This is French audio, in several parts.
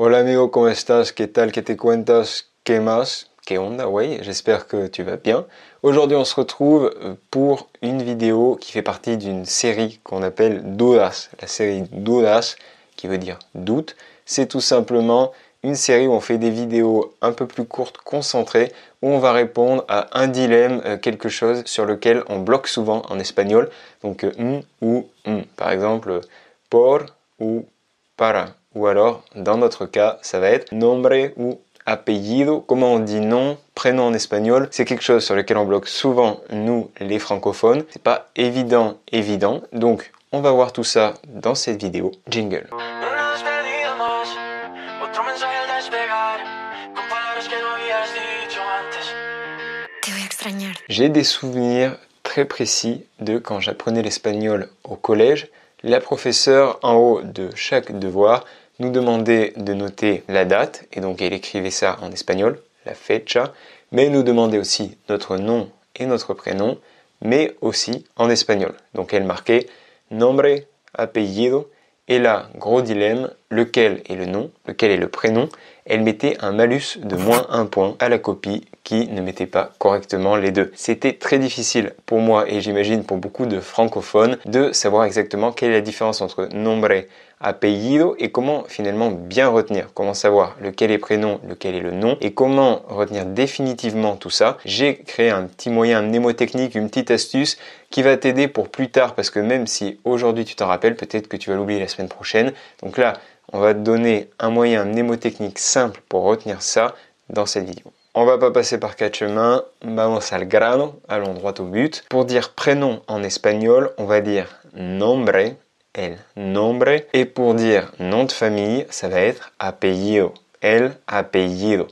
Hola amigo, ¿cómo estás? ¿Qué tal? ¿Qué te cuentas? ¿Qué más? ¿Qué onda? Oui, j'espère que tu vas bien. Aujourd'hui, on se retrouve euh, pour une vidéo qui fait partie d'une série qu'on appelle Dudas. La série Dudas, qui veut dire doute, c'est tout simplement une série où on fait des vidéos un peu plus courtes, concentrées, où on va répondre à un dilemme, euh, quelque chose sur lequel on bloque souvent en espagnol. Donc, euh, un ou un. Par exemple, por ou para ou alors, dans notre cas, ça va être nombre ou apellido. Comment on dit nom, prénom en espagnol C'est quelque chose sur lequel on bloque souvent, nous, les francophones. C'est pas évident, évident. Donc, on va voir tout ça dans cette vidéo. Jingle. J'ai des souvenirs très précis de quand j'apprenais l'espagnol au collège. La professeure en haut de chaque devoir nous demandait de noter la date, et donc elle écrivait ça en espagnol, la fecha, mais nous demandait aussi notre nom et notre prénom, mais aussi en espagnol. Donc elle marquait nombre, apellido, et là, gros dilemme, lequel est le nom, lequel est le prénom, elle mettait un malus de moins un point à la copie qui ne mettait pas correctement les deux. C'était très difficile pour moi et j'imagine pour beaucoup de francophones de savoir exactement quelle est la différence entre nombre apellido et comment finalement bien retenir, comment savoir lequel est prénom, lequel est le nom et comment retenir définitivement tout ça. J'ai créé un petit moyen mnémotechnique, une petite astuce qui va t'aider pour plus tard parce que même si aujourd'hui tu t'en rappelles, peut-être que tu vas l'oublier la semaine prochaine. Donc là, on va te donner un moyen mnémotechnique simple pour retenir ça dans cette vidéo. On va pas passer par quatre chemins, vamos al grano, allons droit au but. Pour dire prénom en espagnol, on va dire nombre nombre. Et pour dire nom de famille, ça va être apellido. El apellido.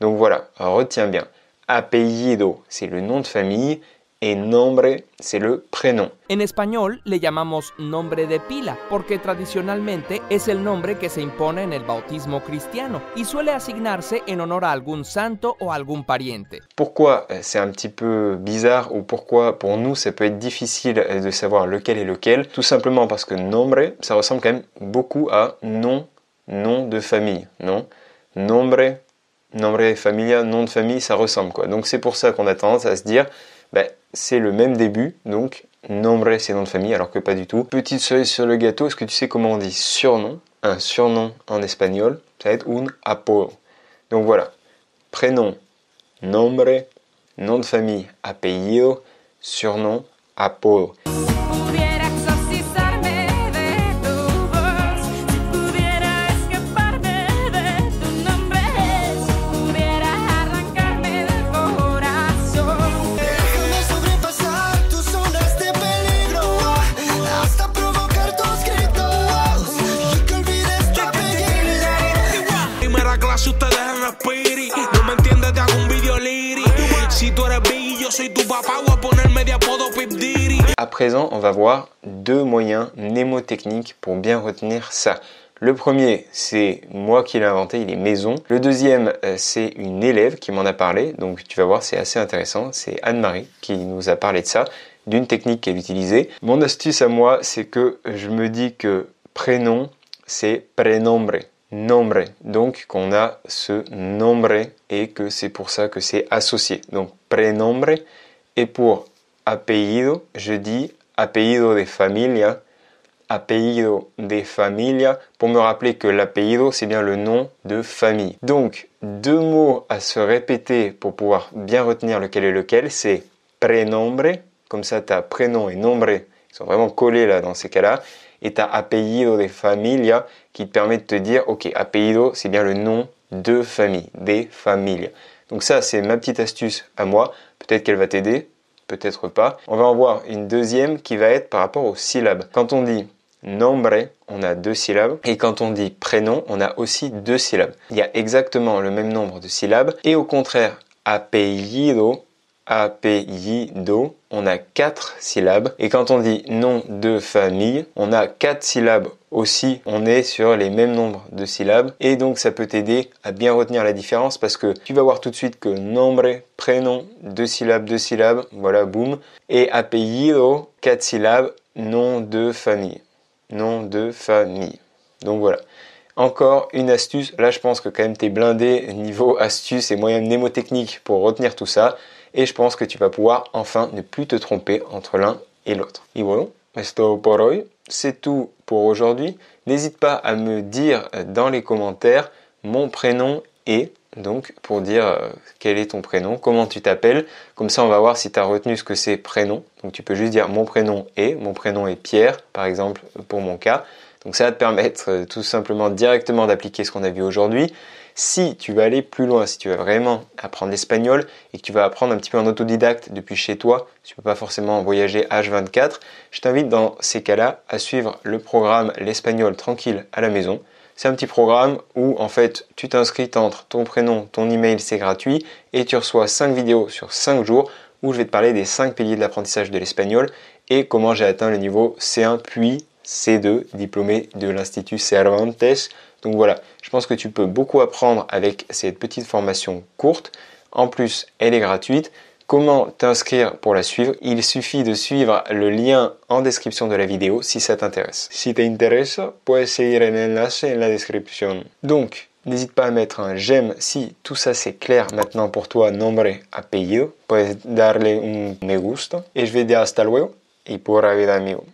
Donc voilà, retiens bien. Apellido, c'est le nom de famille et nombre, c'est le prénom. En espagnol, le llamamos nombre de pila porque tradicionalmente es el nombre que se impone en el bautismo cristiano y suele asignarse en honor a algún santo o algún pariente. Pourquoi euh, c'est un petit peu bizarre ou pourquoi pour nous ça peut être difficile euh, de savoir lequel est lequel Tout simplement parce que nombre, ça ressemble quand même beaucoup à nom, nom de famille, non Nombre, nombre familia, nom de famille, ça ressemble quoi. Donc c'est pour ça qu'on a tendance à se dire bah, c'est le même début, donc nombre c'est nom de famille, alors que pas du tout. Petite cerise sur le gâteau, est-ce que tu sais comment on dit surnom Un surnom en espagnol, ça va être un apodo. Donc voilà, prénom, nombre, nom de famille, apellido, surnom, apodo. a À présent, on va voir deux moyens mnémotechniques pour bien retenir ça. Le premier, c'est moi qui l'ai inventé, il est maison. Le deuxième, euh, c'est une élève qui m'en a parlé. Donc tu vas voir, c'est assez intéressant. C'est Anne-Marie qui nous a parlé de ça, d'une technique qu'elle utilisait. Mon astuce à moi, c'est que je me dis que prénom, c'est prénombre nombre. Donc qu'on a ce nombre et que c'est pour ça que c'est associé. Donc prénombre et pour apellido, je dis apellido de familia, apellido de familia pour me rappeler que l'apellido c'est bien le nom de famille. Donc deux mots à se répéter pour pouvoir bien retenir lequel est lequel, c'est prénombre, comme ça tu as prénom et nombre, ils sont vraiment collés là dans ces cas-là et tu as apellido de familia qui te permet de te dire, ok, apellido, c'est bien le nom de famille, des familles. Donc ça, c'est ma petite astuce à moi. Peut-être qu'elle va t'aider, peut-être pas. On va en voir une deuxième qui va être par rapport aux syllabes. Quand on dit nombre, on a deux syllabes. Et quand on dit prénom, on a aussi deux syllabes. Il y a exactement le même nombre de syllabes. Et au contraire, apellido, a, Do, on a quatre syllabes. Et quand on dit nom de famille, on a quatre syllabes aussi. On est sur les mêmes nombres de syllabes. Et donc, ça peut t'aider à bien retenir la différence parce que tu vas voir tout de suite que nombre, prénom, deux syllabes, deux syllabes. Voilà, boum. Et apellido, quatre syllabes, nom de famille. Nom de famille. Donc voilà. Encore une astuce. Là, je pense que quand même es blindé niveau astuce et moyen mnémotechnique pour retenir tout ça. Et je pense que tu vas pouvoir enfin ne plus te tromper entre l'un et l'autre. Y voilà. C'est tout pour aujourd'hui. N'hésite pas à me dire euh, dans les commentaires mon prénom et donc pour dire euh, quel est ton prénom, comment tu t'appelles. Comme ça, on va voir si tu as retenu ce que c'est prénom. Donc tu peux juste dire mon prénom et mon prénom est Pierre, par exemple, pour mon cas. Donc ça va te permettre euh, tout simplement directement d'appliquer ce qu'on a vu aujourd'hui. Si tu vas aller plus loin, si tu veux vraiment apprendre l'espagnol et que tu vas apprendre un petit peu en autodidacte depuis chez toi, tu ne peux pas forcément voyager H24, je t'invite dans ces cas-là à suivre le programme L'espagnol tranquille à la maison. C'est un petit programme où en fait tu t'inscris, entre ton prénom, ton email, c'est gratuit et tu reçois 5 vidéos sur 5 jours où je vais te parler des 5 piliers de l'apprentissage de l'espagnol et comment j'ai atteint le niveau C1 puis C2, diplômé de l'Institut Cervantes. Donc voilà, je pense que tu peux beaucoup apprendre avec cette petite formation courte. En plus, elle est gratuite. Comment t'inscrire pour la suivre Il suffit de suivre le lien en description de la vidéo si ça t'intéresse. Si t'intéresse, puedes seguir el enlace en la description. Donc, N'hésite pas à mettre un j'aime si tout ça c'est clair maintenant pour toi, nombre, apellido. Puedes darle un me gusta. Et je vais dire hasta luego y por vida amigo.